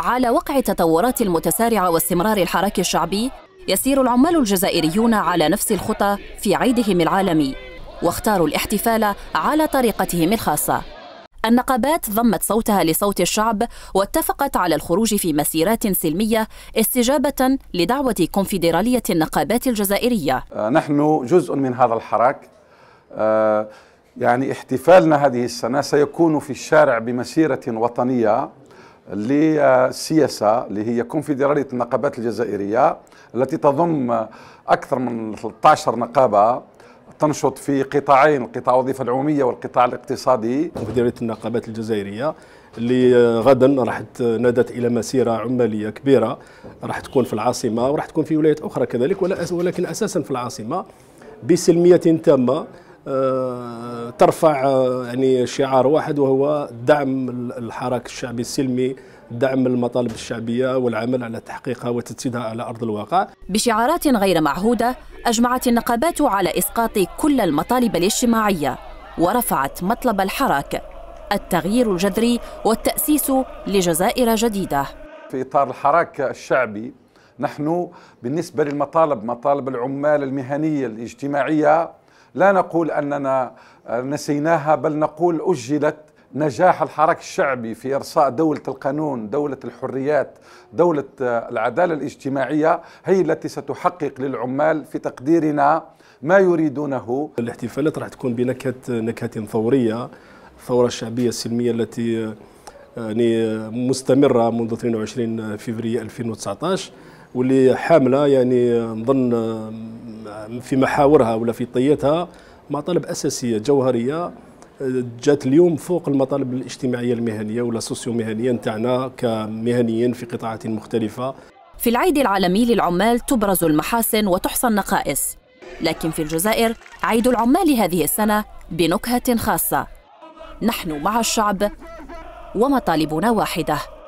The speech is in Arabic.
على وقع التطورات المتسارعة واستمرار الحراك الشعبي يسير العمال الجزائريون على نفس الخطى في عيدهم العالمي واختاروا الاحتفال على طريقتهم الخاصة النقابات ضمت صوتها لصوت الشعب واتفقت على الخروج في مسيرات سلمية استجابة لدعوة كونفدرالية النقابات الجزائرية آه، نحن جزء من هذا الحراك آه، يعني احتفالنا هذه السنة سيكون في الشارع بمسيرة وطنية لسياسة اللي هي كونفدرالية النقابات الجزائرية التي تضم أكثر من 13 نقابة تنشط في قطاعين قطاع الوظيفة العمومية والقطاع الاقتصادي كونفدرالية النقابات الجزائرية اللي غدا راح نادت الى مسيره عماليه كبيره راح تكون في العاصمه وراح تكون في ولايات اخرى كذلك ولكن اساسا في العاصمه بسلميه تامه آه، ترفع آه، يعني شعار واحد وهو دعم الحراك الشعبي السلمي دعم المطالب الشعبيه والعمل على تحقيقها وتجسيدها على ارض الواقع. بشعارات غير معهوده اجمعت النقابات على اسقاط كل المطالب الاجتماعيه ورفعت مطلب الحراك التغيير الجذري والتاسيس لجزائر جديده. في اطار الحراك الشعبي نحن بالنسبه للمطالب مطالب العمال المهنيه الاجتماعيه لا نقول أننا نسيناها بل نقول أجلت نجاح الحراك الشعبي في إرساء دولة القانون دولة الحريات دولة العدالة الاجتماعية هي التي ستحقق للعمال في تقديرنا ما يريدونه الاحتفالات راح تكون بنكهة نكهة ثورية الثورة الشعبية السلمية التي آه، يعني مستمرة منذ 22 فبراير 2019 واللي حامله يعني نظن آه، في محاورها ولا في طياتها مطالب اساسيه جوهريه آه، جات اليوم فوق المطالب الاجتماعيه المهنيه ولا سوسيو مهنيه نتاعنا كمهنيين في قطاعات مختلفه في العيد العالمي للعمال تبرز المحاسن وتحصى النقائص لكن في الجزائر عيد العمال هذه السنه بنكهه خاصه نحن مع الشعب ومطالبنا واحده